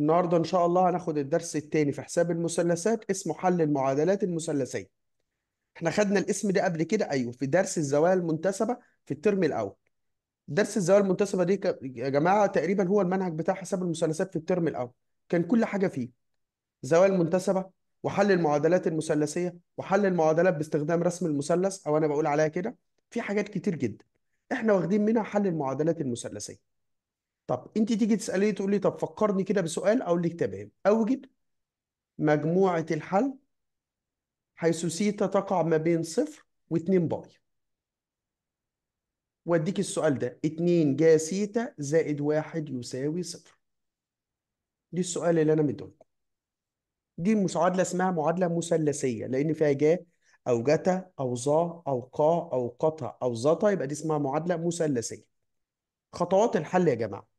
النهارده ان شاء الله هناخد الدرس الثاني في حساب المثلثات اسمه حل المعادلات المثلثيه احنا خدنا الاسم ده قبل كده ايوه في درس الزوايا المنتسبه في الترم الاول درس الزوايا المنتسبه دي يا جماعه تقريبا هو المنهج بتاع حساب المثلثات في الترم الاول كان كل حاجه فيه زوايا المنتسبه وحل المعادلات المثلثيه وحل المعادلات باستخدام رسم المثلث او انا بقول عليها كده في حاجات كتير جدا احنا واخدين منها حل المعادلات المثلثيه طب انت تيجي تساليه تقول لي طب فكرني كده بسؤال اقول لك تمام اوجد مجموعه الحل حيث سيتا تقع ما بين صفر و2 باي واديك السؤال ده 2 جا سيتا زائد 1 يساوي صفر دي السؤال اللي انا مديهولكم دي معادله اسمها معادله مثلثيه لان فيها جا او جتا او ظا او قا او قطا او زطا يبقى دي اسمها معادله مثلثيه خطوات الحل يا جماعه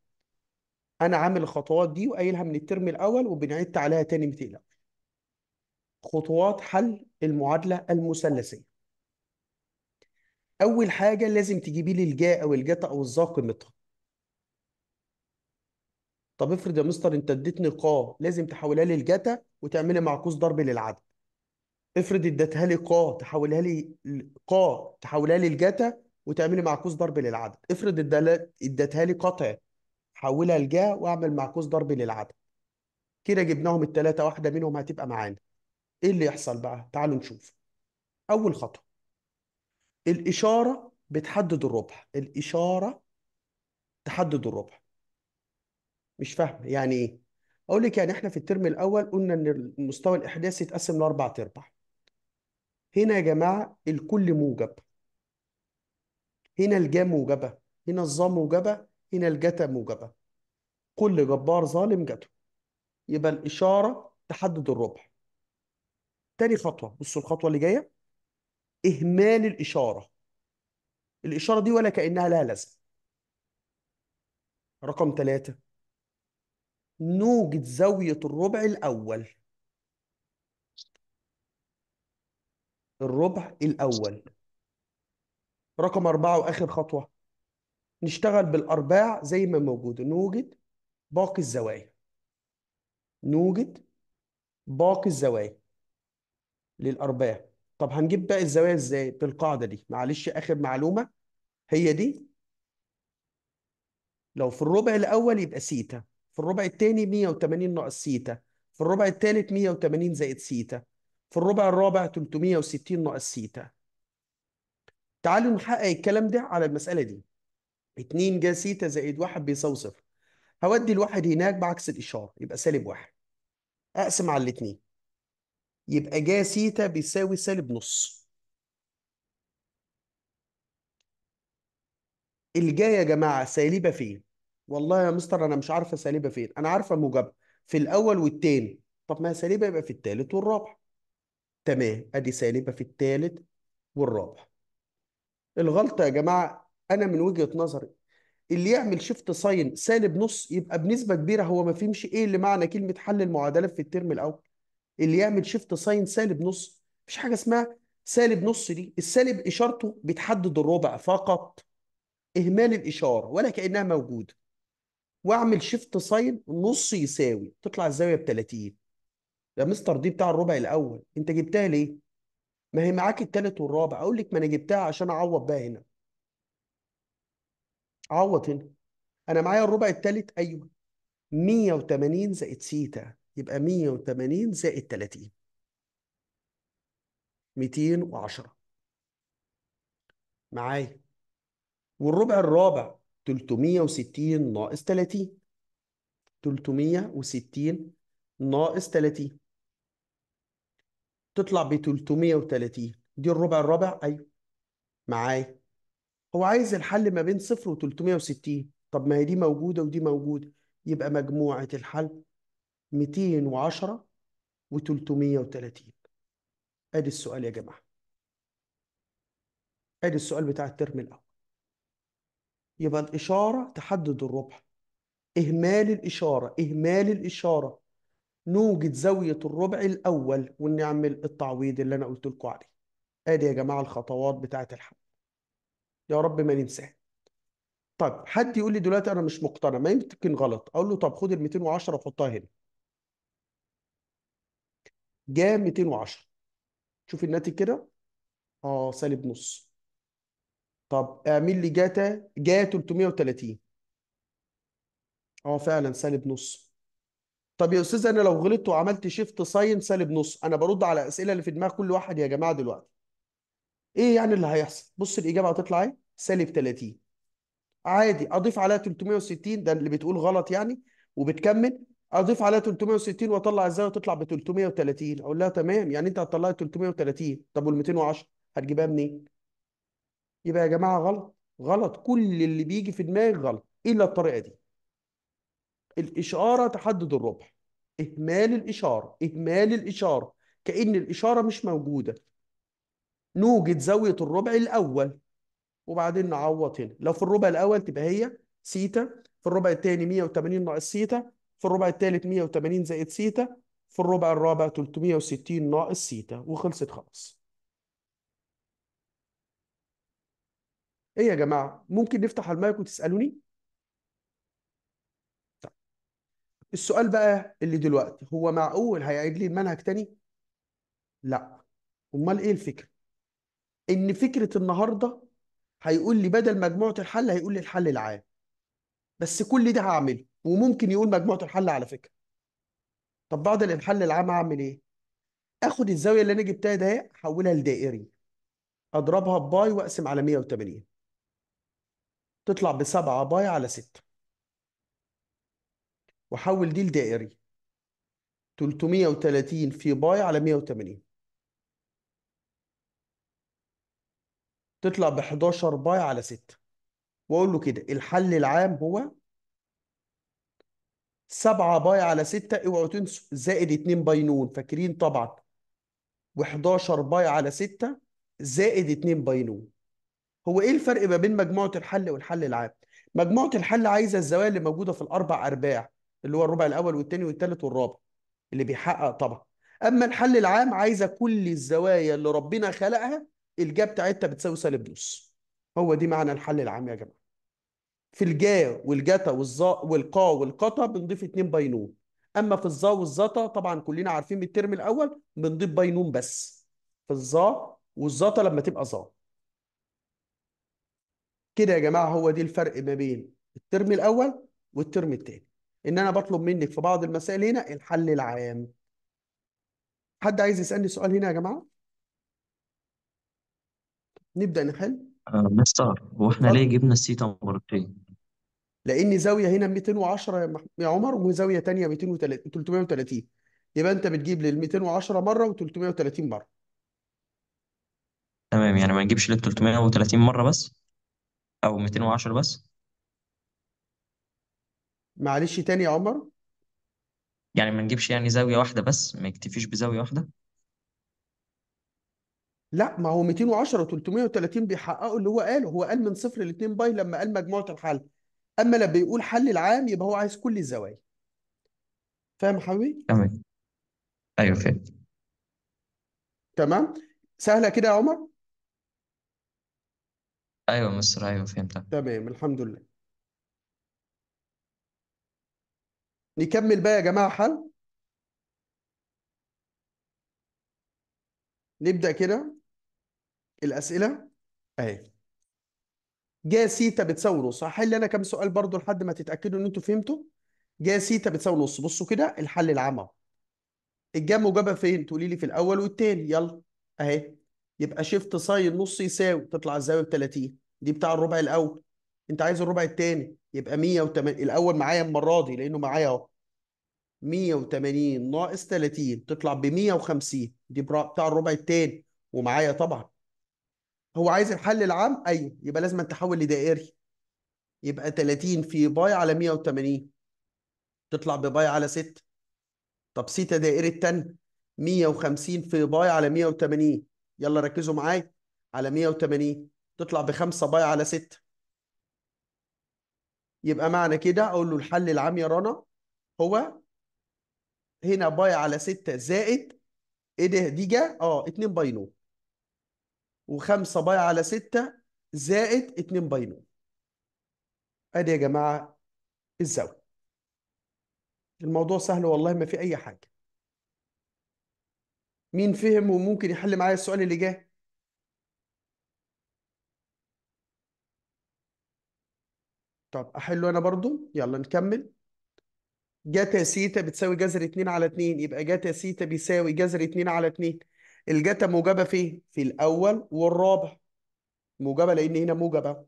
انا عامل الخطوات دي وقايلها من الترم الاول وبنعد عليها تاني ما خطوات حل المعادله المثلثيه اول حاجه لازم تجيبي لي الجاء او الجتا او الظا قيمتها طب افرض يا مستر انت اديتني قا لازم تحولها لي الجتا وتعملي معكوس ضرب للعدد افرض اديتها لي قا تحولها لي قا تحولها لي الجتا وتعملي معكوس ضرب للعدد افرض اديتها لي قطع حولها لجا واعمل معكوس ضربي للعدد كده جبناهم الثلاثه واحده منهم هتبقى معانا ايه اللي يحصل بقى تعالوا نشوف اول خطوه الاشاره بتحدد الربع الاشاره تحدد الربع مش فاهم يعني ايه اقول لك يعني احنا في الترم الاول قلنا ان المستوى الاحداثي يتقسم لاربع ارباع هنا يا جماعه الكل موجب هنا الجا موجبه هنا الظا موجبه هنا الجتا موجبه كل جبار ظالم جته يبقى الاشاره تحدد الربح تاني خطوه بصوا الخطوه اللي جايه اهمال الاشاره الاشاره دي ولا كانها لها لازمه رقم ثلاثة نوجد زاوية الربع الأول الربع الأول رقم أربعة وآخر خطوة نشتغل بالارباع زي ما موجوده نوجد باقي الزوايا نوجد باقي الزوايا للارباع طب هنجيب باقي الزوايا ازاي بالقاعده دي معلش اخر معلومه هي دي لو في الربع الاول يبقى سيتا في الربع الثاني 180 ناقص سيتا في الربع الثالث 180 زائد سيتا في الربع الرابع 360 ناقص سيتا تعالوا نحقق الكلام ده على المساله دي 2 جا سيتا زائد 1 بيساوي صفر هودي الواحد هناك بعكس الإشارة يبقى سالب واحد أقسم على الاتنين يبقى جا سيتا بيساوي سالب نص الجا يا جماعة سالبة فين؟ والله يا مستر أنا مش عارفة سالبة فين أنا عارفة موجبة في الأول والتاني طب ما هي سالبة يبقى في التالت والرابع تمام أدي سالبة في التالت والرابع الغلطة يا جماعة انا من وجهه نظري اللي يعمل شيفت ساين سالب نص يبقى بنسبه كبيره هو ما فهمش ايه اللي معنى كلمه حل المعادلات في الترم الاول اللي يعمل شيفت ساين سالب نص مفيش حاجه اسمها سالب نص دي السالب اشارته بتحدد الربع فقط اهمال الاشاره ولا كانها موجوده واعمل شيفت ساين نص يساوي تطلع الزاويه ب 30 يا مستر دي بتاع الربع الاول انت جبتها ليه ما هي معاك الثالث والرابع اقول لك ما انا جبتها عشان اعوض بقى هنا عوض هنا انا معايا الربع الثالث ايوه 180 زائد سيتا يبقى 180 زائد 30 210 معايا والربع الرابع 360 ناقص 30 360 ناقص 30 تطلع ب 330 دي الربع الرابع ايوه معايا هو عايز الحل ما بين صفر و 360 طب ما هي دي موجودة ودي موجودة يبقى مجموعة الحل 210 و 330 ادي السؤال يا جماعة ادي السؤال بتاع الترم الأول يبقى الإشارة تحدد الربع إهمال الإشارة إهمال الإشارة نوجد زاوية الربع الأول ونعمل التعويض اللي أنا قلت لكم عليه ادي يا جماعة الخطوات بتاعة الحل يا رب ما ننساه طب حد يقول لي دلوقتي انا مش مقتنع ما يمكن غلط اقول له طب خد ال 210 وحطها هنا جا 210 شوف الناتج كده اه سالب نص طب اعمل لي جاتا جا 330 اه فعلا سالب نص طب يا استاذ انا لو غلطت وعملت شيفت ساين سالب نص انا برد على الاسئله اللي في دماغ كل واحد يا جماعه دلوقتي ايه يعني اللي هيحصل بص الاجابه هتطلع ايه سالب 30 عادي اضيف عليها 360 ده اللي بتقول غلط يعني وبتكمل اضيف عليها 360 واطلع ازاي وتطلع ب 330 اقول لها تمام يعني انت هتطلعي 330 طب وال 210 هتجيبها منين يبقى يا جماعه غلط غلط كل اللي بيجي في دماغي غلط إيه الا الطريقه دي الاشاره تحدد الربح اهمال الاشاره اهمال الاشاره كان الاشاره مش موجوده نوجد زاوية الربع الأول وبعدين نعوض هنا لو في الربع الأول تبقى هي سيتا في الربع الثاني 180 ناقص سيتا في الربع الثالث 180 زائد سيتا في الربع الرابع 360 ناقص سيتا وخلصت خلاص ايه يا جماعة ممكن نفتح المايك وتسألوني طيب. السؤال بقى اللي دلوقتي هو معقول هيعيد لي المنهج تاني لا امال ايه الفكرة ان فكره النهارده هيقول لي بدل مجموعه الحل هيقول لي الحل العام بس كل ده هعمله وممكن يقول مجموعه الحل على فكره طب بعد الحل العام هعمل ايه اخد الزاويه اللي انا جبتها ده احولها لدائري اضربها بباي واقسم على 180 تطلع ب 7 باي على 6 واحول دي لدائري 330 في باي على 180 تطلع ب 11 باي على 6 واقول له كده الحل العام هو 7 باي على 6 اوعوا تنسوا زائد 2 باي نون فاكرين طبعا و11 باي على 6 زائد 2 باي نون هو ايه الفرق ما بين مجموعه الحل والحل العام مجموعه الحل عايزه الزوايا اللي موجوده في الاربع ارباع اللي هو الربع الاول والثاني والثالث والرابع اللي بيحقق طبعا اما الحل العام عايزه كل الزوايا اللي ربنا خلقها الجا بتاعتها بتساوي سالب نص هو دي معنى الحل العام يا جماعه في الجا والجتا والظا والقا والقطا بنضيف اتنين باينون اما في الظا والزتا طبعا كلنا عارفين من الترم الاول بنضيف باينون بس في الظا والزتا لما تبقى ظا كده يا جماعه هو دي الفرق ما بين الترم الاول والترم الثاني ان انا بطلب منك في بعض المسائل هنا الحل العام حد عايز يسالني سؤال هنا يا جماعه نبدأ نحل مستر آه، هو احنا اتفضل ليه جبنا السيتا مرتين؟ لأن زاوية هنا 210 يا عمر وزاوية تانية 230 330 يبقى أنت بتجيب لل 210 مرة و 330 مرة تمام يعني ما نجيبش لل 330 مرة بس أو 210 بس معلش تاني يا عمر يعني ما نجيبش يعني زاوية واحدة بس ما يكتفيش بزاوية واحدة لا ما هو 210 و330 بيحققوا اللي هو قاله هو قال من صفر ل 2 باي لما قال مجموعه الحل اما لما بيقول حل العام يبقى هو عايز كل الزوايا فاهم يا حبيبي؟ تمام ايوه فهمت تمام سهله كده يا عمر ايوه مستر ايوه فهمت تمام الحمد لله نكمل بقى يا جماعه حل نبدأ كده الاسئله اهي جا سيتا بتساوي نص هحل انا كام سؤال برضو لحد ما تتاكدوا ان انتوا فهمتوا جا سيتا بتساوي نص بصوا كده الحل العمى الجام وجابها فين تقولي لي في الاول والتاني يلا اهي يبقى شيفت ساين نص يساوي تطلع الزاويه ب 30 دي بتاع الربع الاول انت عايز الربع الثاني يبقى 180 الاول معايا المره دي لانه معايا اهو 180 ناقص 30 تطلع ب 150 دي بتاع الربع الثاني ومعايا طبعا هو عايز الحل العام ايوه يبقى لازم تحول لدائري يبقى 30 في باي على 180 تطلع بباي على 6 طب سيتا دائرة تانية 150 في باي على 180 يلا ركزوا معايا على 180 تطلع ب 5 باي على 6 يبقى معنى كده اقول له الحل العام يا رنا هو هنا باي على 6 زائد ايه ده دي جا اه 2 باي نوت و5 باي على 6 زائد 2 باي نون ادي يا جماعة الزاوية الموضوع سهل والله ما في اي حاجة مين فهم وممكن يحل معايا السؤال اللي جاي طب احله انا برضو يلا نكمل جتا سيتا بتساوي جذر 2 على 2 يبقى جتا سيتا بيساوي جذر 2 على 2 الجتا موجبه فين؟ في الاول والرابع موجبه لان هنا موجبه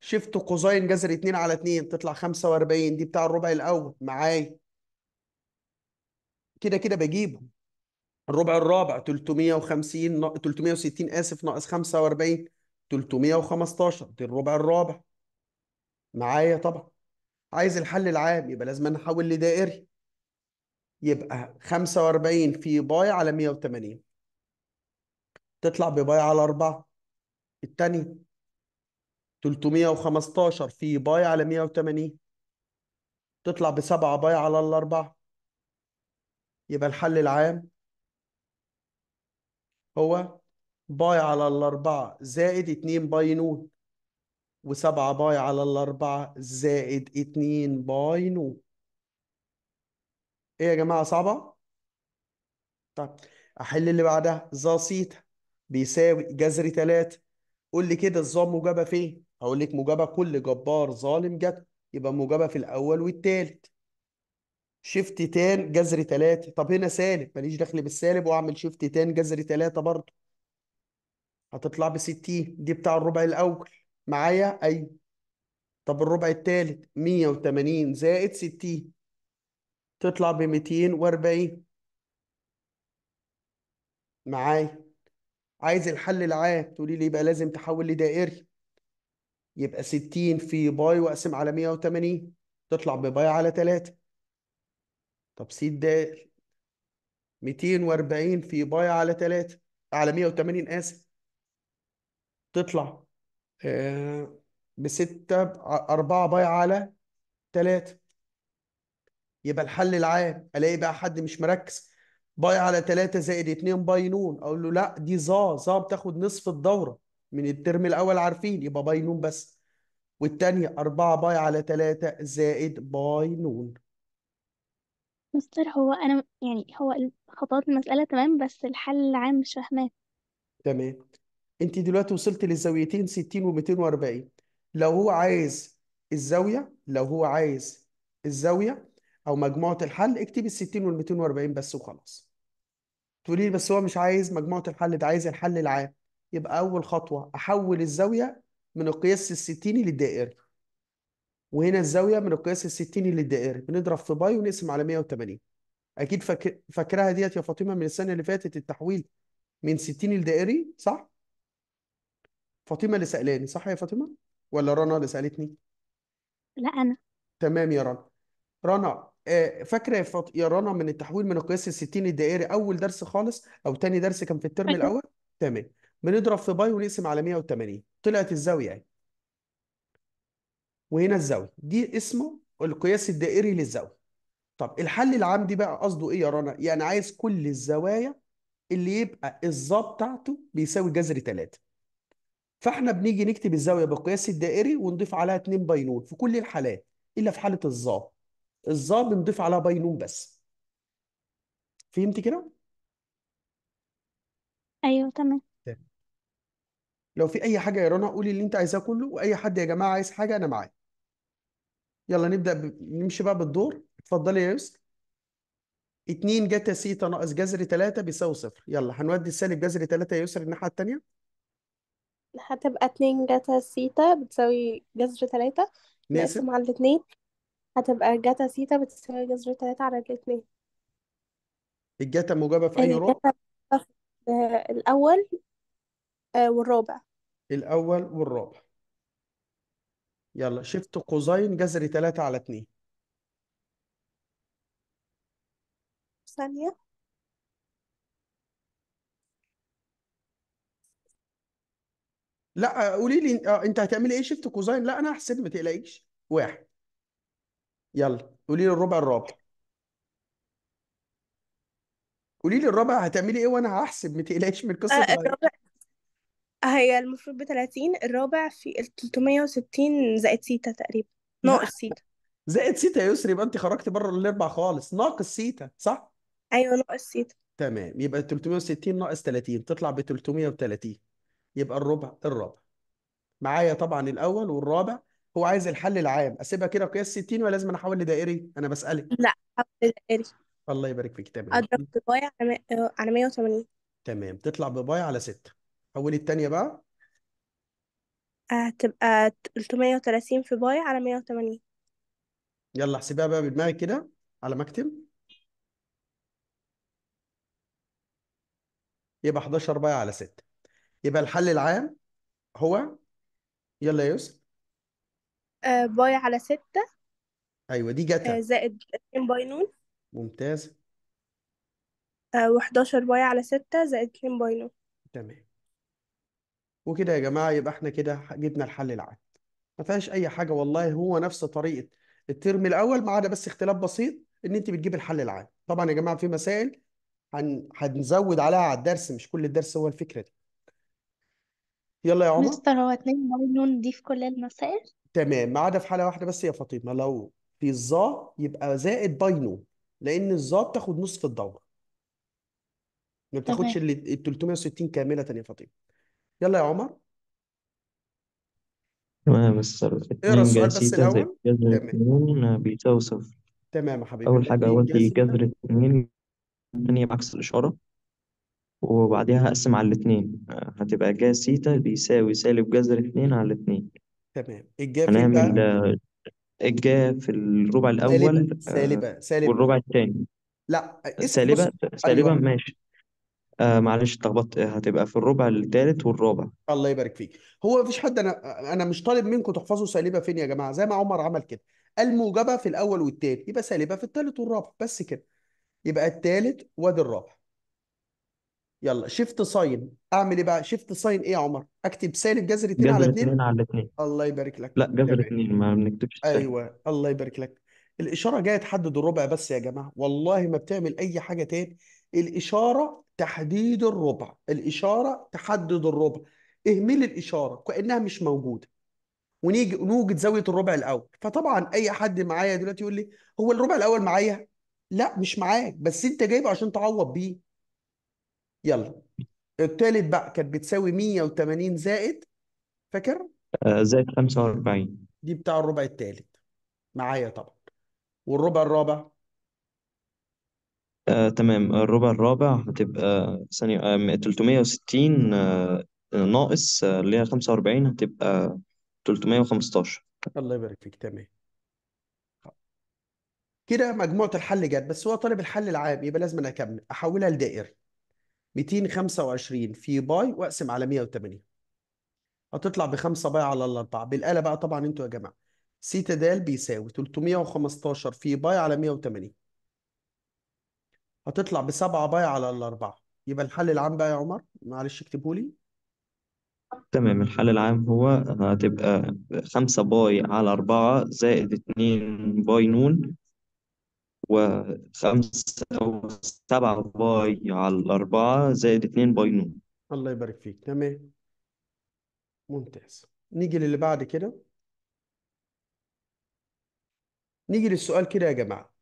شفت قوسين جذر 2 على 2 تطلع 45 دي بتاع الربع الاول معايا كده كده بجيبه الربع الرابع 350 360 اسف ناقص 45 315 دي الربع الرابع معايا طبعا عايز الحل العام يبقى لازم نحول لدائري يبقى 45 في باي على 180 تطلع بباي على 4 الثانيه 315 في باي على 180 تطلع بسبعة باي على الأربعة يبقى الحل العام هو باي على الأربعة زائد اتنين باي نون وسبعة باي على الأربعة زائد اتنين باي نون إيه يا جماعة صعبة؟ طب أحل اللي بعدها سيتا بيساوي جذر 3 قول لي كده الظام موجبه فين؟ هقول لك موجبه كل جبار ظالم جت يبقى موجبه في الاول والثالث شيفت تان جذر 3 طب هنا سالب ماليش دخل بالسالب واعمل شيفت تان جذر 3 برضه هتطلع ب 60 دي بتاع الربع الاول معايا ايوه طب الربع مية 180 زائد 60 تطلع ب 240 معايا عايز الحل العام تقولي لي يبقى لازم تحول لدائري يبقى 60 في باي واقسم على 180 تطلع بباي على 3 طب س الدائر 240 في باي على 3 على 180 اسف تطلع ب 6 4 باي على 3 يبقى الحل العام الاقي بقى حد مش مركز باي على 3 زائد 2 باي نون اقول له لا دي ظا ظا بتاخد نصف الدوره من الترم الاول عارفين يبقى باي نون بس والثانيه 4 باي على 3 زائد باي نون مستر هو انا يعني هو خطوات المساله تمام بس الحل العام مش فاهماه تمام انت دلوقتي وصلت للزاويتين 60 و240 لو هو عايز الزاويه لو هو عايز الزاويه او مجموعه الحل اكتبي ال 60 وال 240 بس وخلاص تقولي لي بس هو مش عايز مجموعه الحل ده عايز الحل العام يبقى اول خطوه احول الزاويه من القياس 60 للدائري وهنا الزاويه من القياس 60 للدائري بنضرب في باي ونقسم على 180 اكيد فاكر فاكراها ديت يا فاطمه من السنه اللي فاتت التحويل من 60 لدائري صح فاطمه اللي سالاني صح يا فاطمه ولا رنا اللي سالتني لا انا تمام يا رنا رنا آه، فاكره فاطمه يا رنا من التحويل من القياس الستيني الدائري اول درس خالص او تاني درس كان في الترم أيوة. الاول تمام بنضرب في باي ونقسم على 180 طلعت الزاويه اهي وهنا الزاويه دي اسمه القياس الدائري للزاويه طب الحل العمدي بقى قصده ايه يا رنا يعني عايز كل الزوايا اللي يبقى الظا بتاعته بيساوي جذر 3 فاحنا بنيجي نكتب الزاويه بالقياس الدائري ونضيف عليها 2 باي نون في كل الحالات الا في حاله الظا الظا بنضيف على باي نون بس فهمت كده؟ ايوه تمام لو في اي حاجه يا رنا قولي اللي انت عايزاه كله واي حد يا جماعه عايز حاجه انا معاك يلا نبدا ب... نمشي بقى بالدور اتفضلي يا يسر 2 جتا سيتا ناقص جذر 3 بيساوي صفر يلا هنودي السالب جذر 3 يا يسر الناحيه التانيه هتبقى اتنين جتا سيتا بتساوي جذر تلاتة نقسم على الاتنين هتبقى جاتا سيتا بتساوي جذر تلاتة على الاتنين الجاتا موجبة في أي يعني ربع؟ الجاتا آه، الأول آه، والرابع الأول والرابع يلا شفت قوسين جذر تلاتة على اتنين ثانية لا قولي لي آه، انت هتعملي ايه شفت كوزين لا انا هحسب ما تقلقيش واحد يلا قولي لي الربع الرابع قولي لي الربع هتعملي ايه وانا هحسب ما تقلقيش من آه قصه الربع هي المفروض بتلاتين الرابع في التلتمية وستين زائد سيتا تقريبا ناقص سيتا زائد سيتا يا يسري يبقى انت خرجتي بره الاربع خالص ناقص سيتا صح أيوة ناقص سيتا تمام يبقى 360 ناقص 30 تطلع ب 330 يبقى الربع الرابع معايا طبعا الاول والرابع هو عايز الحل العام اسيبها كده قياس 60 ولا لازم احول لدائري انا بسالك لا حول دائري الله يبارك فيك تمام اضرب باي على 180 آه، تمام تطلع بباي على 6 حولي الثانيه بقى هتبقى آه، 330 في باي على 180 يلا احسبها بقى بدماغك كده على مكتب يبقى 11 باي على 6 يبقى الحل العام هو يلا يا يوسف آه، باي على ستة ايوه دي جتا آه، زائد اتنين باي نون ممتاز آه، وحداشر باي على ستة زائد اتنين باي نون تمام وكده يا جماعه يبقى احنا كده جبنا الحل العام ما فيهاش اي حاجه والله هو نفس طريقه الترم الاول ما عدا بس اختلاف بسيط ان انت بتجيب الحل العام طبعا يا جماعه في مسائل هن... هنزود عليها على الدرس مش كل الدرس هو الفكره دي يلا يا عمر مستر هو اتنين باي نون دي في كل المسائل تمام ما عدا في حاله واحده بس يا فاطمه لو في الظا يبقى زائد باي نو لان الظا بتاخد نصف الدوره ما بتاخدش تمام ال 360 كامله يا فاطمه يلا يا عمر تمام مستر اقرا السؤال بس سيتا زائد الاول جذر تمام آه، بيساوي صفر تمام يا حبيبي أول حاجة 2 أودي جاي جذر اتنين الثانية بعكس الإشارة وبعديها هقسم على الاثنين آه، هتبقى جا سيتا بيساوي سالب جذر اتنين على الاتنين تمام الجافي هنعمل بقى آه، الجا في الربع الأول آه، سالبة سالبة والربع التاني لا اسم بص سالبة سالبة ايوه ماشي آه معلش اتلخبطت هتبقى في الربع التالت والرابع الله يبارك فيك هو مفيش حد انا انا مش طالب منكم تحفظوا سالبه فين يا جماعه زي ما عمر عمل كده الموجبه في الاول والتاني يبقى سالبه في التالت والرابع بس كده يبقى التالت وادي الرابع يلا شيفت ساين اعمل ايه بقى شيفت ساين ايه يا عمر اكتب سالب جذر 2 على جذر 2 اتنين على 2 الله يبارك لك لا جذر تمام 2 ما بنكتبش سالب ايوه الله يبارك لك الاشاره جايه تحدد الربع بس يا جماعه والله ما بتعمل اي حاجه تاني الاشاره تحديد الربع الاشاره تحدد الربع اهمل الاشاره كانها مش موجوده ونيجي نوجد زاويه الربع الاول فطبعا اي حد معايا دلوقتي يقول لي هو الربع الاول معايا لا مش معاك بس انت جايبه عشان تعوض بيه يلا التالت بقى كانت بتساوي 180 زائد فاكر؟ آه، زائد 45 دي بتاع الربع التالت معايا طبعا والربع الرابع آه تمام الربع الرابع هتبقى ثانية آه 360 آه ناقص آه، اللي هي 45 هتبقى 315 الله يبارك فيك تمام كده مجموعة الحل جت بس هو طالب الحل العام يبقى لازم أنا أكمل أحولها لدائري 225 في باي واقسم على 180 هتطلع ب 5 باي على الأربعة بالآلة بقى طبعا أنتوا يا جماعة سيتا دال بيساوي 315 في باي على 180 هتطلع ب 7 باي على الأربعة يبقى الحل العام بقى يا عمر معلش لي تمام الحل العام هو هتبقى 5 باي على 4 زائد 2 باي نون وخمسة سبعة باي على الأربعة زائد اتنين باي نون الله يبارك فيك تمام ممتاز نيجي للي بعد كده نيجي للسؤال كده يا جماعة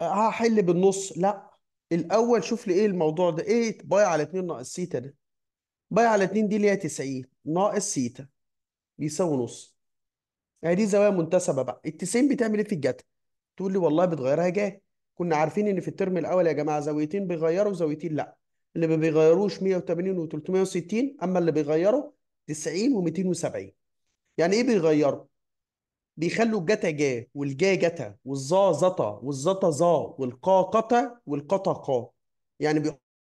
أه، هحل بالنص لا الأول شوف لي إيه الموضوع ده إيه باي على اتنين ناقص سيتا ده باي على اتنين دي اللي هي 90 ناقص سيتا بيساوي نص يعني دي زوايا منتسبة بقى ال 90 بتعمل إيه في الجتا؟ تقول لي والله بتغيرها جاه كنا عارفين ان في الترم الاول يا جماعه زاويتين بيغيروا زاويتين لا اللي ما بيغيروش 180 و360 اما اللي بيغيروا 90 و270 يعني ايه بيغيروا بيخلوا الجتا جا والجا جتا والظا زطا والظطا ظا والقا قتا والقطا قا يعني